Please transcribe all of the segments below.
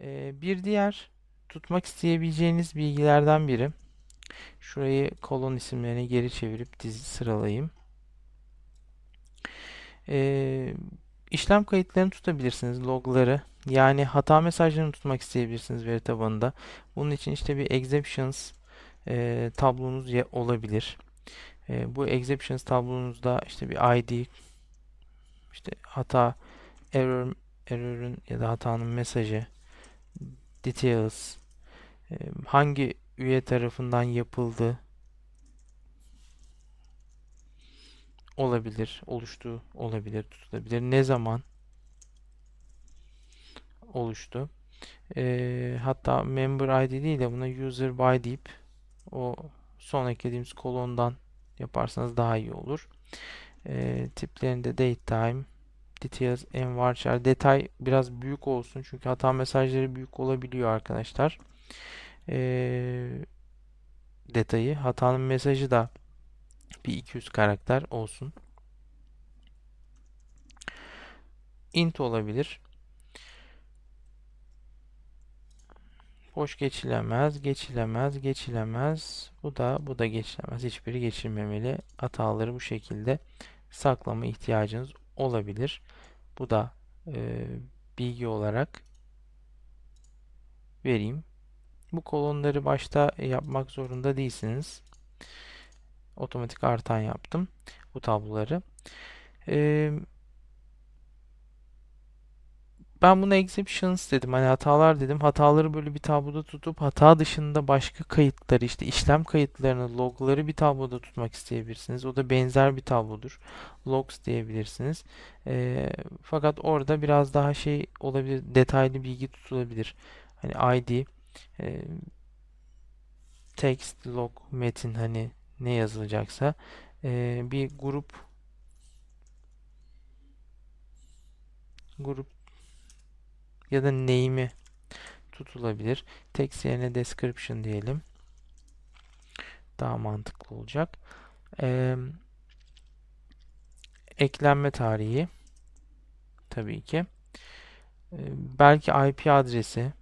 Ee, bir diğer tutmak isteyebileceğiniz bilgilerden biri. Şurayı kolon isimlerini geri çevirip dizi sıralayayım. Ee, işlem kayıtlarını tutabilirsiniz, logları. Yani hata mesajlarını tutmak isteyebilirsiniz veri tabanında. Bunun için işte bir exceptions e, tablonuz olabilir. E, bu exceptions tablonuzda işte bir ID, işte hata, error, errorün ya da hatanın mesajı, details hangi üye tarafından yapıldı olabilir, oluştu olabilir, tutulabilir. Ne zaman oluştu? E, hatta member id değil de buna user by deyip o son eklediğimiz kolondan yaparsanız daha iyi olur. E, tiplerinde date time details envarçer detay biraz büyük olsun çünkü hata mesajları büyük olabiliyor arkadaşlar e, detayı hatanın mesajı da bir 200 karakter olsun int olabilir boş geçilemez geçilemez geçilemez bu da bu da geçilemez hiçbiri geçilmemeli hataları bu şekilde saklama ihtiyacınız olabilir. Bu da e, bilgi olarak vereyim. Bu kolonları başta yapmak zorunda değilsiniz. Otomatik artan yaptım bu tabloları. Ee, ben buna exceptions dedim. Hani hatalar dedim. Hataları böyle bir tabloda tutup hata dışında başka kayıtları işte işlem kayıtlarını, logları bir tabloda tutmak isteyebilirsiniz. O da benzer bir tablodur. Logs diyebilirsiniz. E, fakat orada biraz daha şey olabilir. Detaylı bilgi tutulabilir. Hani ID, e, text, log, metin hani ne yazılacaksa e, bir grup grup ya da name'i tutulabilir. Text yerine description diyelim. Daha mantıklı olacak. Ee, eklenme tarihi tabii ki. Ee, belki IP adresi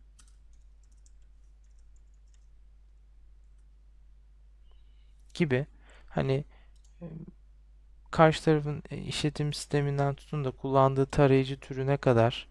gibi hani karşı tarafın işletim sisteminden tutun da kullandığı tarayıcı türüne kadar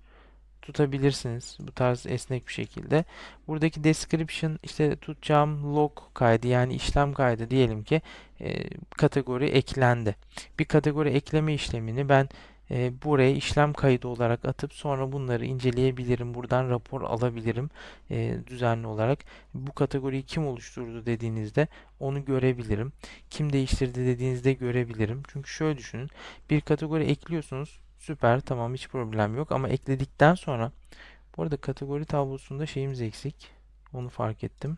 tutabilirsiniz bu tarz esnek bir şekilde. Buradaki description işte tutacağım log kaydı yani işlem kaydı diyelim ki e, kategori eklendi. Bir kategori ekleme işlemini ben e, buraya işlem kaydı olarak atıp sonra bunları inceleyebilirim. Buradan rapor alabilirim e, düzenli olarak. Bu kategoriyi kim oluşturdu dediğinizde onu görebilirim. Kim değiştirdi dediğinizde görebilirim. Çünkü şöyle düşünün. Bir kategori ekliyorsunuz. Süper tamam hiç problem yok ama ekledikten sonra bu arada kategori tablosunda şeyimiz eksik. Onu fark ettim.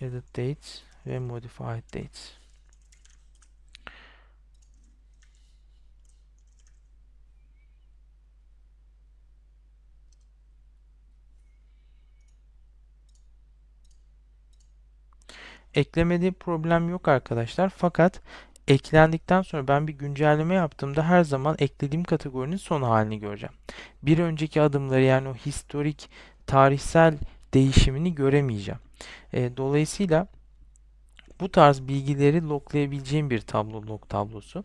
Edit Dates ve modified Dates. Eklemede problem yok arkadaşlar. Fakat eklendikten sonra ben bir güncelleme yaptığımda her zaman eklediğim kategorinin son halini göreceğim. Bir önceki adımları yani o historik tarihsel değişimini göremeyeceğim. E, dolayısıyla bu tarz bilgileri loglayabileceğim bir tablo log tablosu.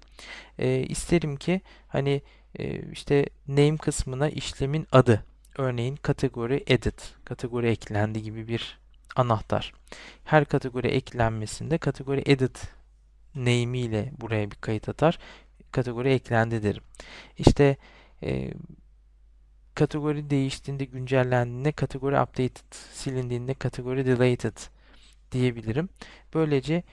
E, isterim ki hani e, işte name kısmına işlemin adı örneğin kategori edit kategori eklendi gibi bir anahtar. Her kategori eklenmesinde kategori edit name'iyle buraya bir kayıt atar. Kategori eklendi derim. İşte e, kategori değiştiğinde, güncellendiğinde, kategori updated, silindiğinde kategori deleted diyebilirim. Böylece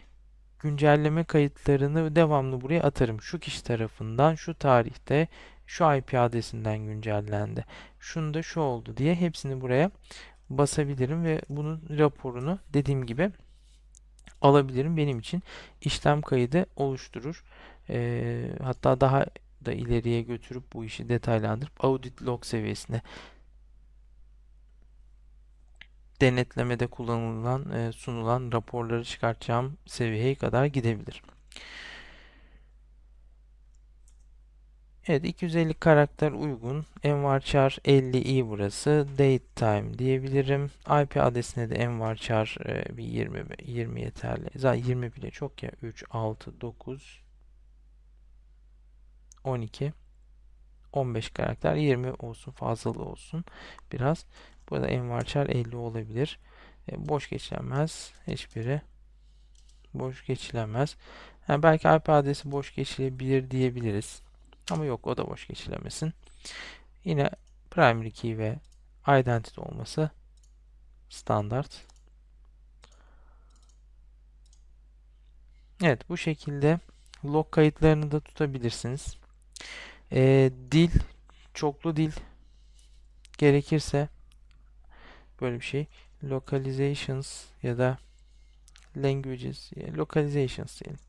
güncelleme kayıtlarını devamlı buraya atarım. Şu kişi tarafından şu tarihte şu IP adresinden güncellendi. Şunu da şu oldu diye hepsini buraya basabilirim ve bunun raporunu dediğim gibi alabilirim. Benim için işlem kaydı oluşturur. E, hatta daha da ileriye götürüp bu işi detaylandırıp audit log seviyesine denetlemede kullanılan, e, sunulan raporları çıkartacağım seviyeye kadar gidebilir. Evet 250 karakter uygun. Envarchar 50 iyi burası. Date time diyebilirim. IP adresine de envarchar e, bir 20 20 yeterli. Zaten 20 bile çok ya. 3 6 9 12 15 karakter 20 olsun fazlalı olsun biraz. Burada envarchar 50 olabilir. E, boş geçilemez hiçbiri. Boş geçilemez. Yani belki IP adresi boş geçilebilir diyebiliriz. Ama yok o da boş geçilemesin. Yine primary key ve identity olması standart. Evet bu şekilde log kayıtlarını da tutabilirsiniz. Ee, dil, çoklu dil gerekirse böyle bir şey localizations ya da languages localizations diyelim.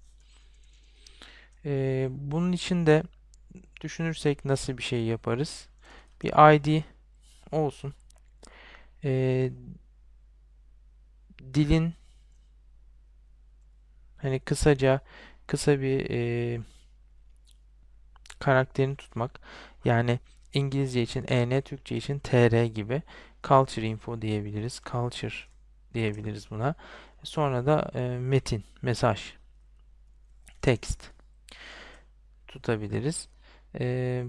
Ee, bunun için de düşünürsek nasıl bir şey yaparız? Bir ID olsun. Ee, dilin hani kısaca kısa bir e, karakterini tutmak. Yani İngilizce için EN, Türkçe için TR gibi culture info diyebiliriz. Culture diyebiliriz buna. Sonra da e, metin, mesaj, text tutabiliriz. Ee,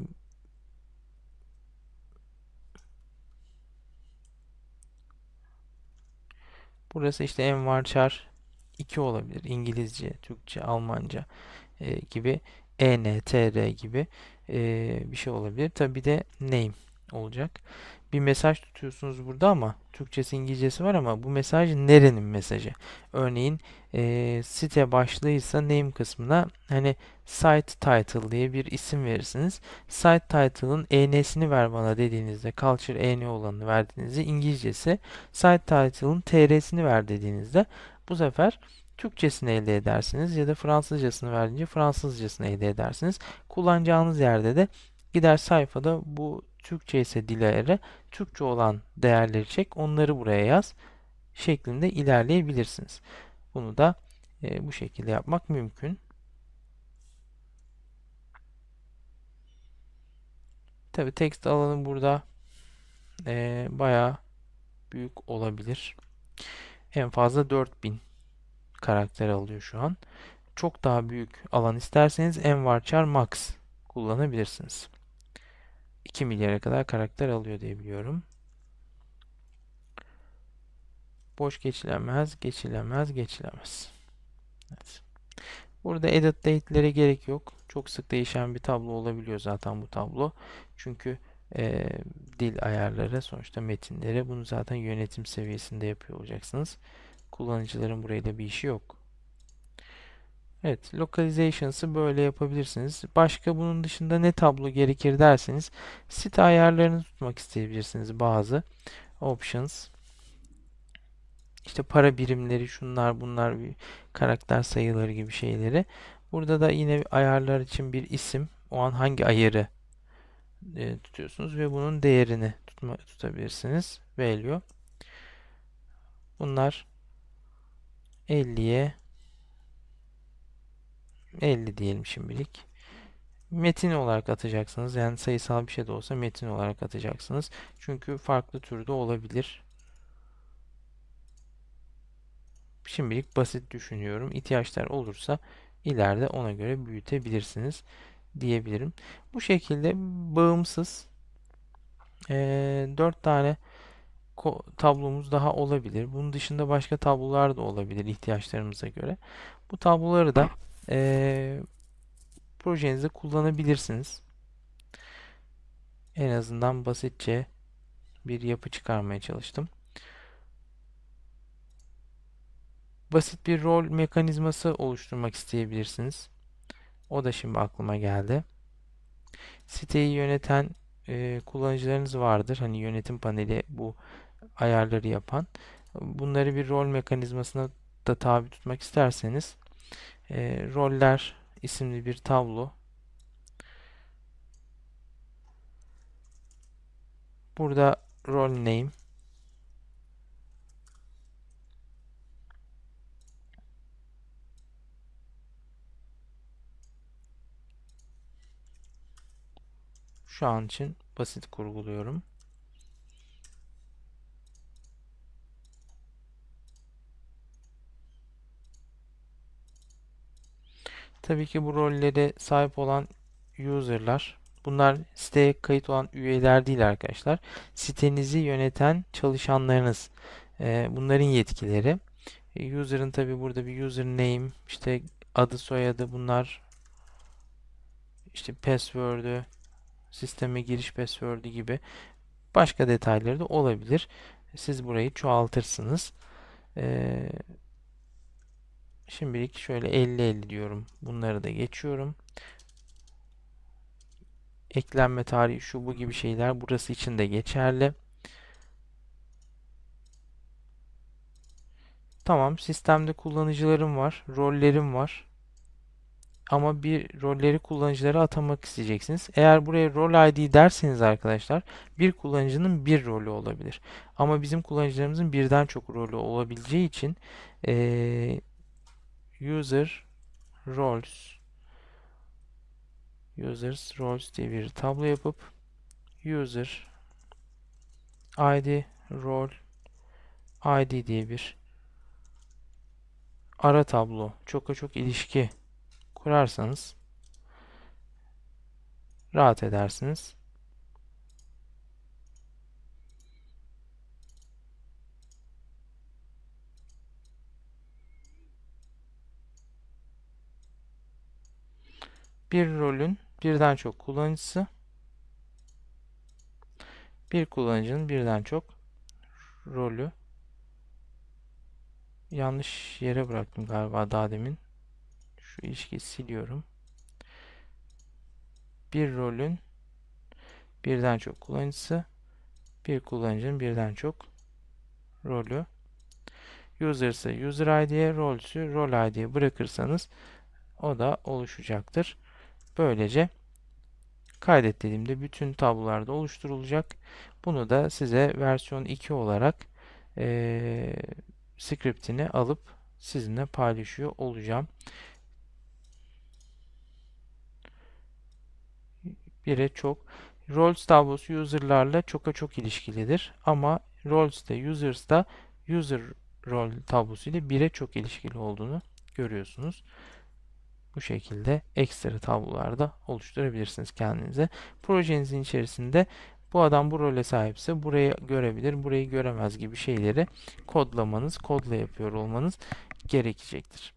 burası işte envarçar 2 olabilir. İngilizce, Türkçe, Almanca e, gibi ENTR gibi e, bir şey olabilir. Tabi de name olacak bir mesaj tutuyorsunuz burada ama Türkçesi İngilizcesi var ama bu mesaj nerenin mesajı? Örneğin e, site başlığıysa name kısmına hani site title diye bir isim verirsiniz. Site title'ın e'nesini ver bana dediğinizde culture e'ne olanı verdiğinizde İngilizcesi site title'ın tr'sini ver dediğinizde bu sefer Türkçesini elde edersiniz ya da Fransızcasını verdiğince Fransızcasını elde edersiniz. Kullanacağınız yerde de gider sayfada bu Türkçe ise dilere, Türkçe olan değerleri çek, onları buraya yaz şeklinde ilerleyebilirsiniz. Bunu da e, bu şekilde yapmak mümkün. Tabi tekst alanı burada e, bayağı büyük olabilir. En fazla 4000 karakter alıyor şu an. Çok daha büyük alan isterseniz envarchar max kullanabilirsiniz. 2 milyara kadar karakter alıyor diye biliyorum. Boş geçilemez, geçilemez, geçilemez. Evet. Burada edit date'lere gerek yok. Çok sık değişen bir tablo olabiliyor zaten bu tablo. Çünkü e, dil ayarları sonuçta metinlere bunu zaten yönetim seviyesinde yapıyor olacaksınız. Kullanıcıların burayla bir işi yok. Evet, localizations'ı böyle yapabilirsiniz. Başka bunun dışında ne tablo gerekir derseniz site ayarlarını tutmak isteyebilirsiniz bazı options. İşte para birimleri, şunlar, bunlar, karakter sayıları gibi şeyleri. Burada da yine ayarlar için bir isim, o an hangi ayarı e, tutuyorsunuz ve bunun değerini tutma, tutabilirsiniz. Value. Bunlar 50'ye 50 diyelim şimdilik. Metin olarak atacaksınız. Yani sayısal bir şey de olsa metin olarak atacaksınız. Çünkü farklı türde olabilir. Şimdilik basit düşünüyorum. İhtiyaçlar olursa ileride ona göre büyütebilirsiniz diyebilirim. Bu şekilde bağımsız e, 4 tane tablomuz daha olabilir. Bunun dışında başka tablolar da olabilir ihtiyaçlarımıza göre. Bu tabloları da e, projenizde kullanabilirsiniz. En azından basitçe bir yapı çıkarmaya çalıştım. Basit bir rol mekanizması oluşturmak isteyebilirsiniz. O da şimdi aklıma geldi. Siteyi yöneten e, kullanıcılarınız vardır. Hani yönetim paneli bu ayarları yapan. Bunları bir rol mekanizmasına da tabi tutmak isterseniz e, roller isimli bir tablo. Burada rol name Şu an için basit kurguluyorum. Tabii ki bu rollere sahip olan user'lar Bunlar siteye kayıt olan üyeler değil arkadaşlar. Sitenizi yöneten çalışanlarınız. E, bunların yetkileri. E, user'ın tabi burada bir username, işte adı soyadı bunlar. işte password'ü, sisteme giriş password'ü gibi başka detayları da olabilir. Siz burayı çoğaltırsınız. Eee şimdilik şöyle 50-50 diyorum. Bunları da geçiyorum. Eklenme tarihi şu bu gibi şeyler burası için de geçerli. Tamam sistemde kullanıcılarım var, rollerim var. Ama bir rolleri kullanıcılara atamak isteyeceksiniz. Eğer buraya rol ID derseniz arkadaşlar bir kullanıcının bir rolü olabilir. Ama bizim kullanıcılarımızın birden çok rolü olabileceği için ee, user roles users roles diye bir tablo yapıp user id role id diye bir ara tablo çoka çok ilişki kurarsanız rahat edersiniz. bir rolün birden çok kullanıcısı bir kullanıcının birden çok rolü yanlış yere bıraktım galiba daha demin şu ilişkiyi siliyorum bir rolün birden çok kullanıcısı bir kullanıcının birden çok rolü user ise user id'ye rol ise rol id'ye bırakırsanız o da oluşacaktır Böylece kaydet dediğimde bütün tablolarda oluşturulacak. Bunu da size versiyon 2 olarak e, scriptini alıp sizinle paylaşıyor olacağım. Bire çok. Roles tablosu user'larla çoka çok ilişkilidir. Ama roles Roles'te, Users'da user role tablosu ile bire çok ilişkili olduğunu görüyorsunuz bu şekilde ekstra tablolarda oluşturabilirsiniz kendinize. Projenizin içerisinde bu adam bu role sahipse burayı görebilir, burayı göremez gibi şeyleri kodlamanız, kodla yapıyor olmanız gerekecektir.